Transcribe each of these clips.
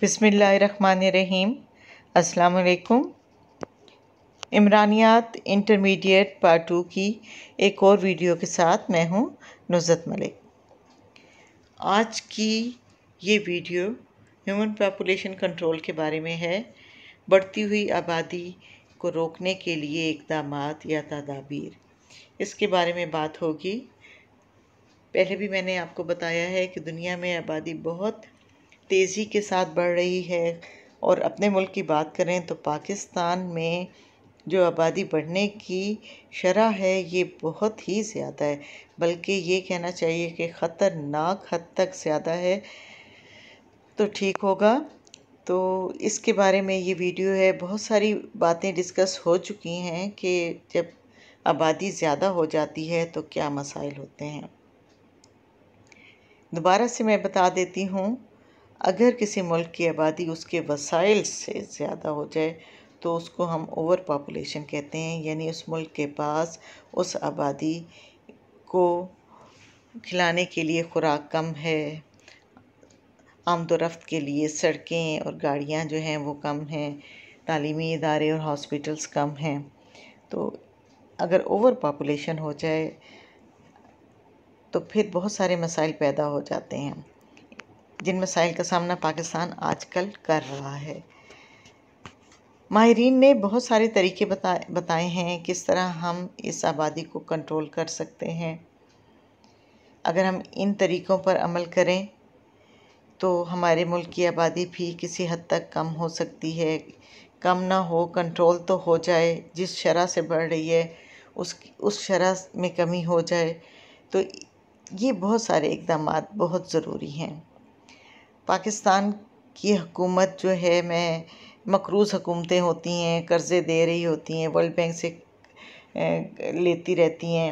बिसमीम् अल्लाम इमरानियात intermediate part two की एक और वीडियो के साथ मैं हूँ नुजत मलिक आज की ये वीडियो ह्यूमन पापोलेशन कंट्रोल के बारे में है बढ़ती हुई आबादी को रोकने के लिए इकदाम या तदाबीर इसके बारे में बात होगी पहले भी मैंने आपको बताया है कि दुनिया में आबादी बहुत तेज़ी के साथ बढ़ रही है और अपने मुल्क की बात करें तो पाकिस्तान में जो आबादी बढ़ने की शरह है ये बहुत ही ज़्यादा है बल्कि ये कहना चाहिए कि ख़तरनाक हद तक ज़्यादा है तो ठीक होगा तो इसके बारे में ये वीडियो है बहुत सारी बातें डिस्कस हो चुकी हैं कि जब आबादी ज़्यादा हो जाती है तो क्या मसाइल होते हैं दोबारा से मैं बता देती हूँ अगर किसी मुल्क की आबादी उसके वसाइल से ज़्यादा हो जाए तो उसको हम ओवर पापुलेशन कहते हैं यानी उस मुल्क के पास उस आबादी को खिलाने के लिए खुराक कम है आमदोरफ़्त के लिए सड़कें और गाड़ियाँ जो हैं वो कम हैं तालीमी इदारे और हॉस्पिटल्स कम हैं तो अगर ओवर पापोलेशन हो जाए तो फिर बहुत सारे मसाइल पैदा हो जाते हैं जिन मसाइल का सामना पाकिस्तान आजकल कर रहा है माहरीन ने बहुत सारे तरीके बताए बताए हैं किस तरह हम इस आबादी को कंट्रोल कर सकते हैं अगर हम इन तरीक़ों पर अमल करें तो हमारे मुल्क की आबादी भी किसी हद तक कम हो सकती है कम ना हो कंट्रोल तो हो जाए जिस शरह से बढ़ रही है उस उस शरह में कमी हो जाए तो ये बहुत सारे इकदाम बहुत ज़रूरी हैं पाकिस्तान की हुकूमत जो है मैं मकरूज़ हुकूमतें होती हैं कर्ज़े दे रही होती हैं वर्ल्ड बैंक से लेती रहती हैं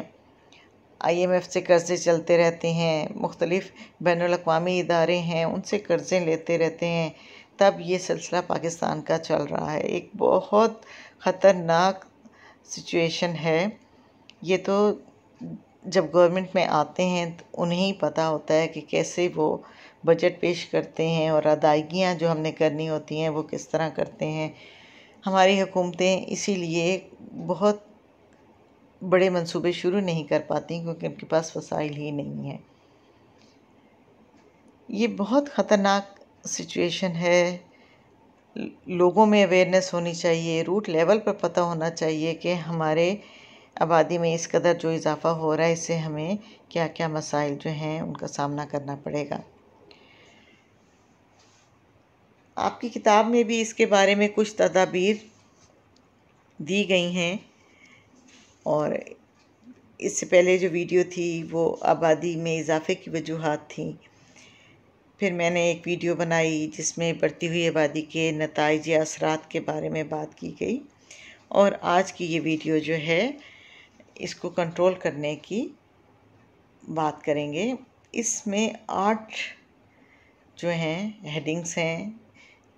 आई एम एफ़ से कर्ज़े चलते रहते हैं मुख्तलिफ़ बैन अवी इदारे हैं उनसे कर्ज़े लेते रहते हैं तब ये सिलसिला पाकिस्तान का चल रहा है एक बहुत ख़तरनाक सिचुएशन है ये तो जब गवर्नमेंट में आते हैं तो उन्हें ही पता होता है कि कैसे वो बजट पेश करते हैं और अदायगियाँ जो हमने करनी होती हैं वो किस तरह करते हैं हमारी हुकूमतें इसीलिए बहुत बड़े मंसूबे शुरू नहीं कर पाती क्योंकि उनके पास वसाइल ही नहीं हैं ये बहुत ख़तरनाक सिचुएशन है लोगों में अवेयरनेस होनी चाहिए रूट लेवल पर पता होना चाहिए कि हमारे आबादी में इस कदर जो इजाफ़ा हो रहा है इससे हमें क्या क्या मसाइल जो हैं उनका सामना करना पड़ेगा आपकी किताब में भी इसके बारे में कुछ तदाबीर दी गई हैं और इससे पहले जो वीडियो थी वो आबादी में इजाफे की वजूहत थी फिर मैंने एक वीडियो बनाई जिसमें बढ़ती हुई आबादी के नतज असरात के बारे में बात की गई और आज की ये वीडियो जो है इसको कंट्रोल करने की बात करेंगे इसमें आठ जो हैं हेडिंग्स हैं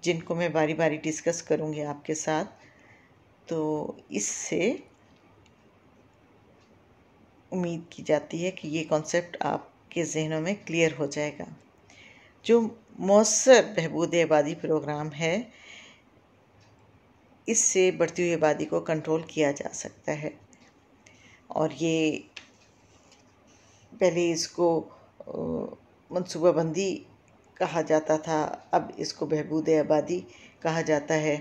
जिनको मैं बारी बारी डिस्कस करूँगी आपके साथ तो इससे उम्मीद की जाती है कि ये कॉन्सेप्ट आपके जहनों में क्लियर हो जाएगा जो मौसर बहबूद आबादी प्रोग्राम है इससे बढ़ती हुई आबादी को कंट्रोल किया जा सकता है और ये पहले इसको मनसूबाबंदी कहा जाता था अब इसको बहबूद आबादी कहा जाता है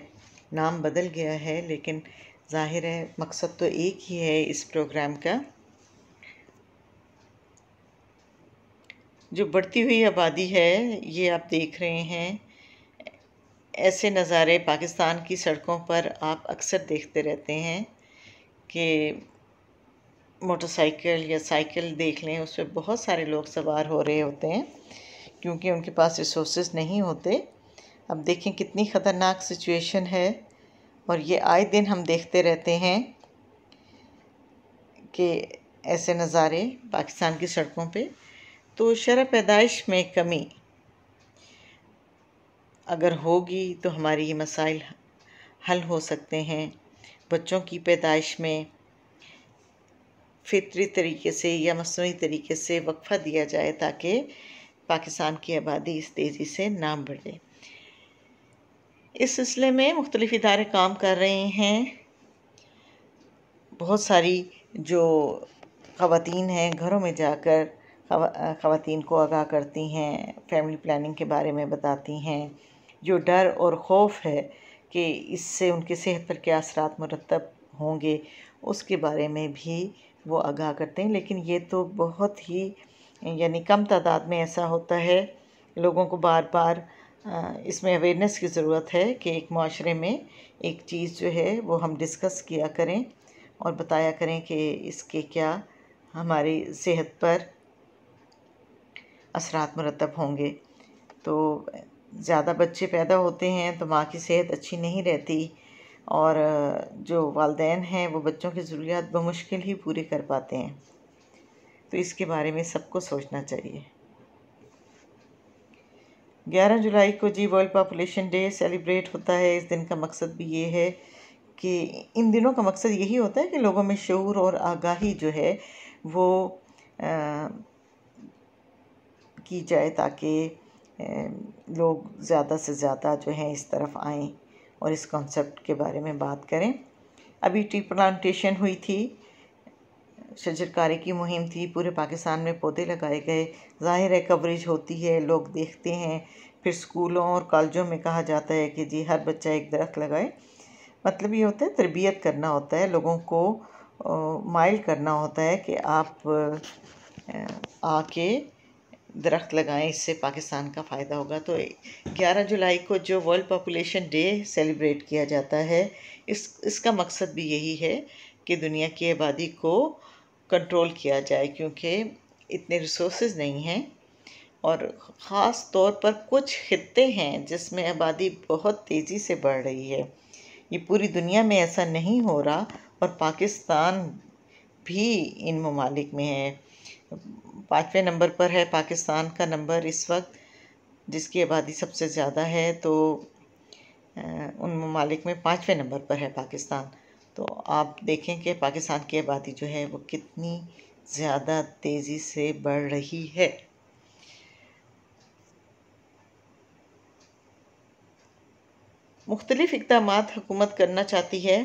नाम बदल गया है लेकिन ज़ाहिर है मकसद तो एक ही है इस प्रोग्राम का जो बढ़ती हुई आबादी है ये आप देख रहे हैं ऐसे नज़ारे पाकिस्तान की सड़कों पर आप अक्सर देखते रहते हैं कि मोटरसाइकिल या साइकिल देख लें उस पर बहुत सारे लोग सवार हो रहे होते हैं क्योंकि उनके पास रिसोर्सेज नहीं होते अब देखें कितनी ख़तरनाक सिचुएशन है और ये आए दिन हम देखते रहते हैं कि ऐसे नज़ारे पाकिस्तान की सड़कों पे तो शरह पैदाइश में कमी अगर होगी तो हमारे ये मसाइल हल हो सकते हैं बच्चों की पैदाइश में फितरी तरीके से या मसनू तरीके से वक्फ़ा दिया जाए ताकि पाकिस्तान की आबादी इस तेज़ी से ना बढ़े इस सिलसिले में मुख्तलिफ़ इदारे काम कर रहे हैं बहुत सारी जो ख़वान हैं घरों में जाकर ख़वान को आगाह करती हैं फैमिली प्लानिंग के बारे में बताती हैं जो डर और खौफ है कि इससे उनके सेहत पर क्या असरात मरतब होंगे उसके बारे में भी वो आगाह करते हैं लेकिन ये तो बहुत ही यानी कम तादाद में ऐसा होता है लोगों को बार बार इसमें अवेयरनेस की ज़रूरत है कि एक माशरे में एक चीज़ जो है वो हम डिस्कस किया करें और बताया करें कि इसके क्या हमारी सेहत पर असरात मरतब होंगे तो ज़्यादा बच्चे पैदा होते हैं तो माँ की सेहत अच्छी नहीं रहती और जो वालदेन हैं वो बच्चों की ज़रूरियात बमुश्किल ही पूरी कर पाते हैं तो इसके बारे में सबको सोचना चाहिए 11 जुलाई को जी वर्ल्ड पॉपुलेशन डे सेलिब्रेट होता है इस दिन का मकसद भी ये है कि इन दिनों का मकसद यही होता है कि लोगों में शूर और आगाही जो है वो आ, की जाए ताकि लोग ज़्यादा से ज़्यादा जो हैं इस तरफ आएँ और इस कॉन्सेप्ट के बारे में बात करें अभी टी प्लांटेशन हुई थी शजरकारी की मुहिम थी पूरे पाकिस्तान में पौधे लगाए गए ज़ाहिर है कवरेज होती है लोग देखते हैं फिर स्कूलों और कॉलेजों में कहा जाता है कि जी हर बच्चा एक दरख्त लगाए मतलब ये होता है तरबियत करना होता है लोगों को माइल करना होता है कि आप आके दरख्त लगाएं इससे पाकिस्तान का फ़ायदा होगा तो 11 जुलाई को जो वर्ल्ड पॉपुलेशन डे सेलिब्रेट किया जाता है इस इसका मकसद भी यही है कि दुनिया की आबादी को कंट्रोल किया जाए क्योंकि इतने रिसोर्स नहीं हैं और ख़ास तौर पर कुछ खत्े हैं जिसमें आबादी बहुत तेज़ी से बढ़ रही है ये पूरी दुनिया में ऐसा नहीं हो रहा और पाकिस्तान भी इन ममालिक में है पाँचवें नंबर पर है पाकिस्तान का नंबर इस वक्त जिसकी आबादी सबसे ज़्यादा है तो उन ममालिक में पाँचवें नंबर पर है पाकिस्तान तो आप देखें कि पाकिस्तान की आबादी जो है वो कितनी ज़्यादा तेज़ी से बढ़ रही है मुख्तलिफ़ इकदाम हुकूमत करना चाहती है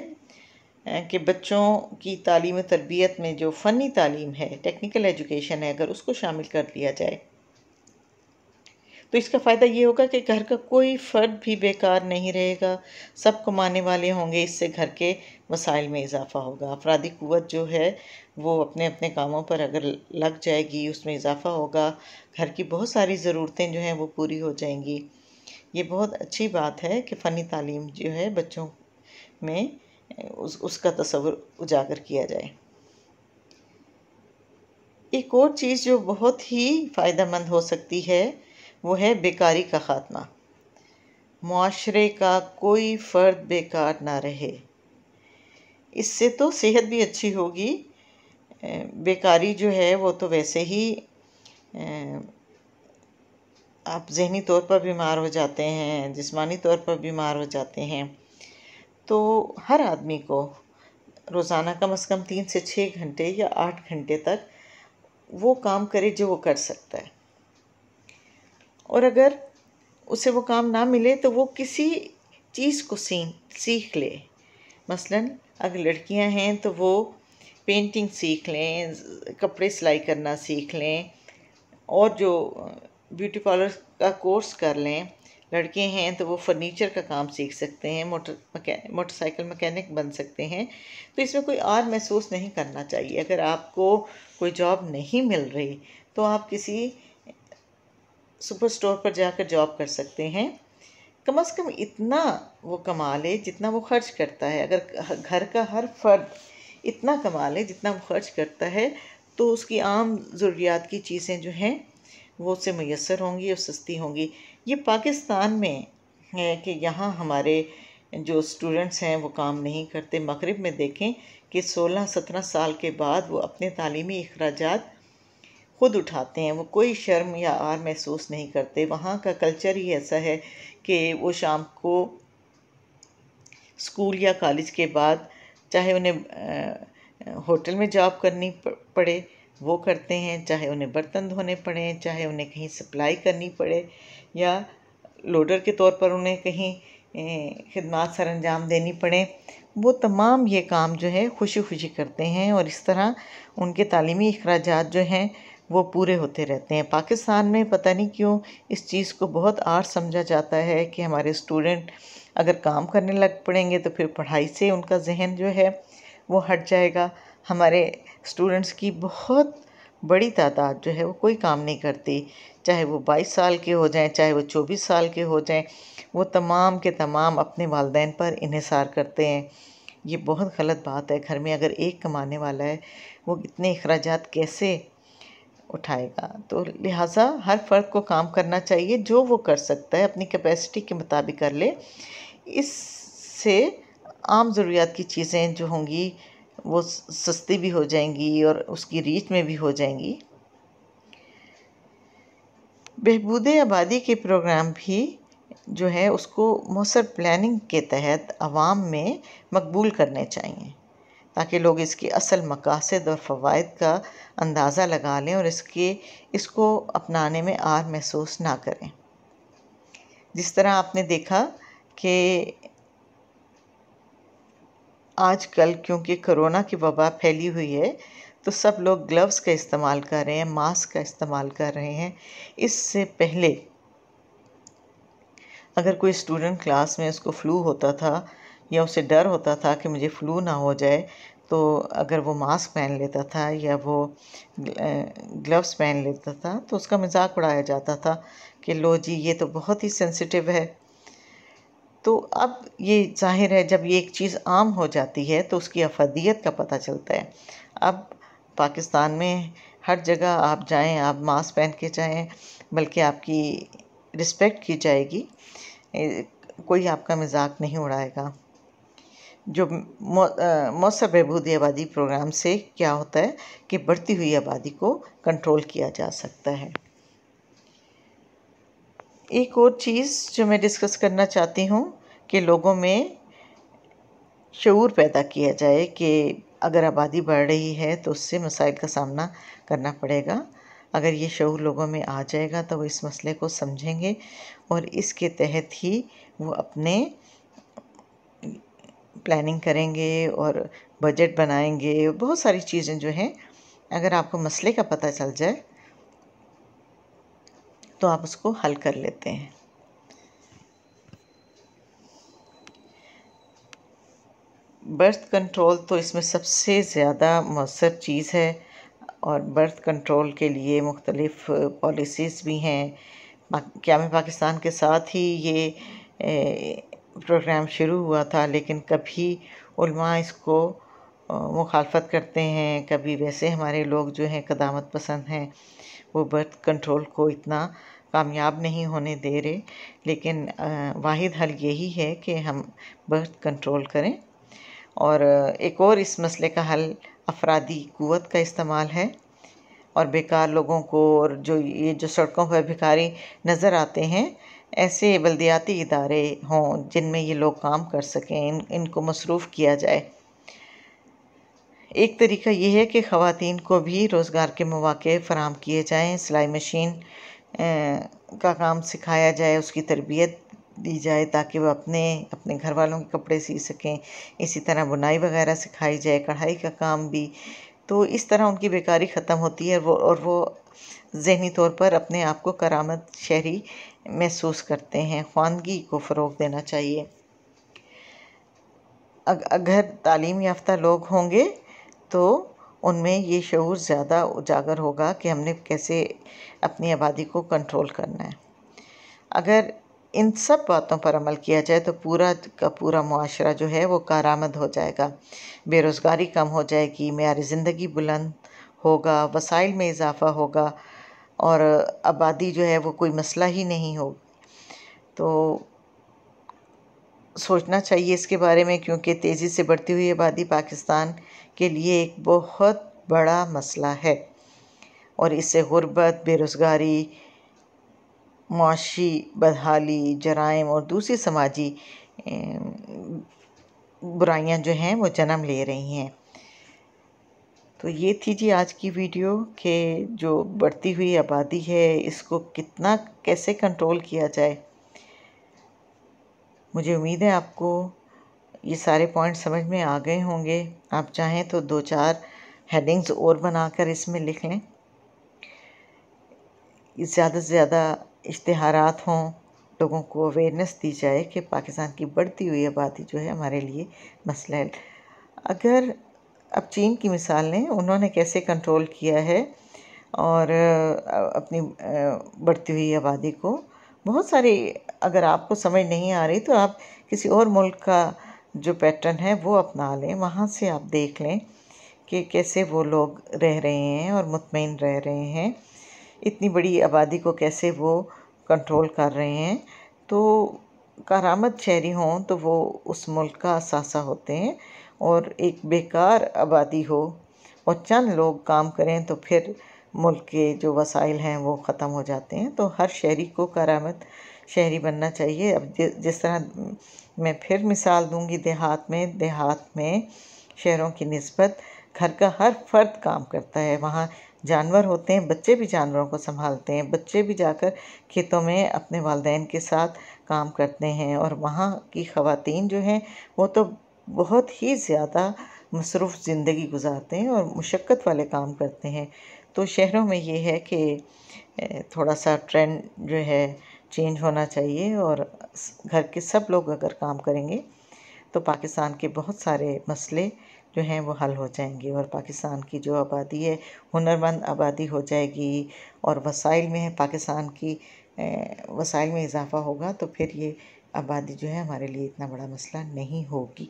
कि बच्चों की तालीम तरबियत में जो फ़नी तालीम है टेक्निकल एजुकेशन है अगर उसको शामिल कर लिया जाए तो इसका फ़ायदा ये होगा कि घर का कोई फ़र्द भी बेकार नहीं रहेगा सब कमाने वाले होंगे इससे घर के वसाइल में इजाफ़ा होगा अफराधी क़वत जो है वो अपने अपने कामों पर अगर लग जाएगी उसमें इजाफ़ा होगा घर की बहुत सारी ज़रूरतें जो हैं वो पूरी हो जाएंगी ये बहुत अच्छी बात है कि फ़नी तालीम जो है बच्चों में उस उसका तस्वुर उजागर किया जाए एक और चीज़ जो बहुत ही फ़ायदा मंद हो सकती है वो है बेकारी का ख़ात्मा माशरे का कोई फ़र्द बेकार ना रहे इससे तो सेहत भी अच्छी होगी बेकारी जो है वो तो वैसे ही आप जहनी तौर पर बीमार हो जाते हैं जिस्मानी तौर पर बीमार हो जाते हैं तो हर आदमी को रोज़ाना कम अज़ कम तीन से छः घंटे या आठ घंटे तक वो काम करे जो वो कर सकता है और अगर उसे वो काम ना मिले तो वो किसी चीज़ को सीख सीख ले मसलन अगर लड़कियां हैं तो वो पेंटिंग सीख लें कपड़े सिलाई करना सीख लें और जो ब्यूटी पार्लर का कोर्स कर लें लड़के हैं तो वो फर्नीचर का काम सीख सकते हैं मोटर मकै मोटरसाइकिल मकैनिक बन सकते हैं तो इसमें कोई आर महसूस नहीं करना चाहिए अगर आपको कोई जॉब नहीं मिल रही तो आप किसी सुपर स्टोर पर जाकर जॉब कर सकते हैं कम से कम इतना वो कमा ले जितना वो खर्च करता है अगर घर का हर फर्द इतना कमा ले जितना वो खर्च करता है तो उसकी आम ज़रूरियात की चीज़ें जो हैं वो उससे मैसर होंगी और सस्ती होंगी ये पाकिस्तान में है कि यहाँ हमारे जो स्टूडेंट्स हैं वो काम नहीं करते मगरब में देखें कि 16-17 साल के बाद वो अपने तालीमी अखराज खुद उठाते हैं वो कोई शर्म या आर महसूस नहीं करते वहाँ का कल्चर ही ऐसा है कि वो शाम को स्कूल या कॉलेज के बाद चाहे उन्हें होटल में जॉब करनी पड़े वो करते हैं चाहे उन्हें बर्तन धोने पड़े चाहे उन्हें कहीं सप्लाई करनी पड़े या लोडर के तौर पर उन्हें कहीं खदमात सर अंजाम देनी पड़े वो तमाम ये काम जो है खुशी खुशी करते हैं और इस तरह उनके तालीमी अखराज जो हैं वो पूरे होते रहते हैं पाकिस्तान में पता नहीं क्यों इस चीज़ को बहुत आर समझा जाता है कि हमारे स्टूडेंट अगर काम करने लग पड़ेंगे तो फिर पढ़ाई से उनका जहन जो है वो हट जाएगा हमारे स्टूडेंट्स की बहुत बड़ी तादाद जो है वो कोई काम नहीं करती चाहे वो बाईस साल के हो जाएं चाहे वो चौबीस साल के हो जाएं वो तमाम के तमाम अपने वालदेन पर इहिसार करते हैं ये बहुत गलत बात है घर में अगर एक कमाने वाला है वो इतने अखराज कैसे उठाएगा तो लिहाजा हर फ़र्द को काम करना चाहिए जो वो कर सकता है अपनी कैपेसिटी के मुताबिक कर ले इससे आम ज़रूरियात की चीज़ें जो होंगी वो सस्ती भी हो जाएंगी और उसकी रीच में भी हो जाएंगी बहबूद आबादी के प्रोग्राम भी जो है उसको मौसर प्लानिंग के तहत आवाम में मकबूल करने चाहिए ताकि लोग इसकी असल मकासद और फ़वाद का अंदाज़ा लगा लें और इसके इसको अपनाने में आर महसूस ना करें जिस तरह आपने देखा कि आजकल क्योंकि कोरोना की वबा फैली हुई है तो सब लोग ग्लव्स का इस्तेमाल कर रहे हैं मास्क का इस्तेमाल कर रहे हैं इससे पहले अगर कोई स्टूडेंट क्लास में उसको फ्लू होता था या उसे डर होता था कि मुझे फ्लू ना हो जाए तो अगर वो मास्क पहन लेता था या वो ग्लव्स पहन लेता था तो उसका मजाक उड़ाया जाता था कि लो जी ये तो बहुत ही सेंसिटिव है तो अब ये जाहिर है जब ये एक चीज़ आम हो जाती है तो उसकी अफदियत का पता चलता है अब पाकिस्तान में हर जगह आप जाएं आप मास्क पहन के जाएं बल्कि आपकी रिस्पेक्ट की जाएगी कोई आपका मजाक नहीं उड़ाएगा जो मौसम बहबूदी आबादी प्रोग्राम से क्या होता है कि बढ़ती हुई आबादी को कंट्रोल किया जा सकता है एक और चीज़ जो मैं डिस्कस करना चाहती हूँ कि लोगों में शूर पैदा किया जाए कि अगर आबादी बढ़ रही है तो उससे मसाइल का सामना करना पड़ेगा अगर ये शूर लोगों में आ जाएगा तो वो इस मसले को समझेंगे और इसके तहत ही वो अपने प्लानिंग करेंगे और बजट बनाएंगे बहुत सारी चीज़ें जो हैं अगर आपको मसले का पता चल जाए तो आप उसको हल कर लेते हैं बर्थ कंट्रोल तो इसमें सबसे ज़्यादा मौसर चीज़ है और बर्थ कंट्रोल के लिए मुख्तलिफ़ पॉलिसीज़ भी हैं क्या मैं पाकिस्तान के साथ ही ये प्रोग्राम शुरू हुआ था लेकिन कभी इसको मुखालफत करते हैं कभी वैसे हमारे लोग जो हैं कदामत पसंद हैं वो बर्थ कंट्रोल को इतना कामयाब नहीं होने दे रहे लेकिन वाहिद हल यही है कि हम बर्थ कंट्रोल करें और एक और इस मसले का हल अफरादी क़वत का इस्तेमाल है और बेकार लोगों को और जो ये जो सड़कों पर भिखारी नज़र आते हैं ऐसे बलदियाती इदारे हों जिनमें ये लोग काम कर सकें इन इनको मसरूफ़ किया जाए एक तरीका ये है कि ख़वान को भी रोज़गार के मौाक़े फ़राम किए जाएँ सिलाई मशीन का काम सिखाया जाए उसकी तरबियत दी जाए ताकि वह अपने अपने घर वालों के कपड़े सी सकें इसी तरह बुनाई वगैरह सिखाई जाए कढ़ाई का काम भी तो इस तरह उनकी बेकारी ख़त्म होती है वो और वो जहनी तौर पर अपने आप को करामत शहरी महसूस करते हैं ख्वानगी को फ़रोग देना चाहिए अगर तालीम याफ़्ता लोग होंगे तो उनमें ये शूर ज़्यादा उजागर होगा कि हमने कैसे अपनी आबादी को कंट्रोल करना है अगर इन सब बातों पर अमल किया जाए तो पूरा का पूरा माशरा जो है वो कारामद हो जाएगा बेरोज़गारी कम हो जाएगी मैार ज़िंदगी बुलंद होगा वसाइल में इजाफ़ा होगा और आबादी जो है वो कोई मसला ही नहीं हो तो सोचना चाहिए इसके बारे में क्योंकि तेज़ी से बढ़ती हुई आबादी पाकिस्तान के लिए एक बहुत बड़ा मसला है और इससे गुर्बत बेरोज़गारी मुशी बदहाली जराइम और दूसरी समाजी बुराइयां जो हैं वो जन्म ले रही हैं तो ये थी जी आज की वीडियो कि जो बढ़ती हुई आबादी है इसको कितना कैसे कंट्रोल किया जाए मुझे उम्मीद है आपको ये सारे पॉइंट समझ में आ गए होंगे आप चाहें तो दो चार हेडिंग्स और बनाकर इसमें लिख लें ज़्यादा से ज़्यादा इश्तहार हों लोगों को अवेयरनेस दी जाए कि पाकिस्तान की बढ़ती हुई आबादी जो है हमारे लिए मसला है अगर अब चीन की मिसाल लें उन्होंने कैसे कंट्रोल किया है और अपनी बढ़ती हुई आबादी को बहुत सारी अगर आपको समझ नहीं आ रही तो आप किसी और मुल्क का जो पैटर्न है वो अपना लें वहाँ से आप देख लें कि कैसे वो लोग रह रहे हैं और मुतमिन रह रहे हैं इतनी बड़ी आबादी को कैसे वो कंट्रोल कर रहे हैं तो कारामद शहरी हों तो वो उस मुल्क का असासा होते हैं और एक बेकार आबादी हो और चंद लोग काम करें तो फिर मुल्क के जो वसाइल हैं वो ख़त्म हो जाते हैं तो हर शहरी को करामत शहरी बनना चाहिए अब जिस तरह मैं फिर मिसाल दूंगी देहात में देहात में शहरों की नस्बत घर का हर फर्द काम करता है वहाँ जानवर होते हैं बच्चे भी जानवरों को संभालते हैं बच्चे भी जाकर खेतों में अपने वालदेन के साथ काम करते हैं और वहाँ की ख़वातीन जो हैं वो तो बहुत ही ज़्यादा मसरूफ़ ज़िंदगी गुजारते हैं और मुशक्क़त वाले काम करते हैं तो शहरों में ये है कि थोड़ा सा ट्रेंड जो है चेंज होना चाहिए और घर के सब लोग अगर काम करेंगे तो पाकिस्तान के बहुत सारे मसले जो हैं वो हल हो जाएंगे और पाकिस्तान की जो आबादी है हुनरमंद आबादी हो जाएगी और वसाइल में है पाकिस्तान की वसाइल में इजाफ़ा होगा तो फिर ये आबादी जो है हमारे लिए इतना बड़ा मसला नहीं होगी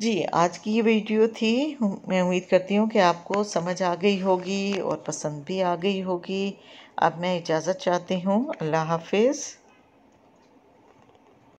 जी आज की ये वीडियो थी मैं उम्मीद करती हूँ कि आपको समझ आ गई होगी और पसंद भी आ गई होगी अब मैं इजाज़त चाहती हूँ अल्लाह हाफिज़